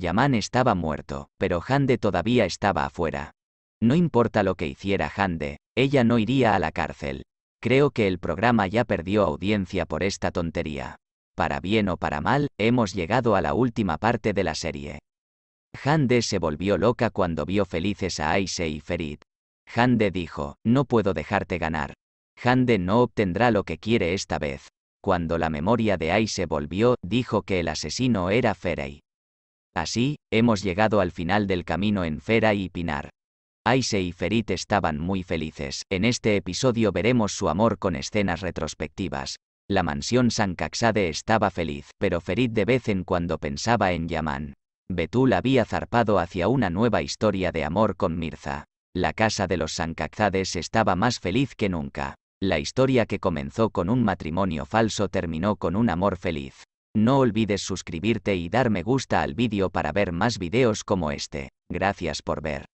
Yaman estaba muerto, pero Hande todavía estaba afuera. No importa lo que hiciera Hande, ella no iría a la cárcel. Creo que el programa ya perdió audiencia por esta tontería. Para bien o para mal, hemos llegado a la última parte de la serie. Hande se volvió loca cuando vio felices a Aise y Ferid. Hande dijo, no puedo dejarte ganar. Hande no obtendrá lo que quiere esta vez. Cuando la memoria de Aise volvió, dijo que el asesino era Ferit. Así, hemos llegado al final del camino en Fera y Pinar. Aise y Ferit estaban muy felices. En este episodio veremos su amor con escenas retrospectivas. La mansión Sancaxade estaba feliz, pero Ferit de vez en cuando pensaba en Yaman. Betul había zarpado hacia una nueva historia de amor con Mirza. La casa de los Sancaxades estaba más feliz que nunca. La historia que comenzó con un matrimonio falso terminó con un amor feliz. No olvides suscribirte y dar me gusta al vídeo para ver más vídeos como este. Gracias por ver.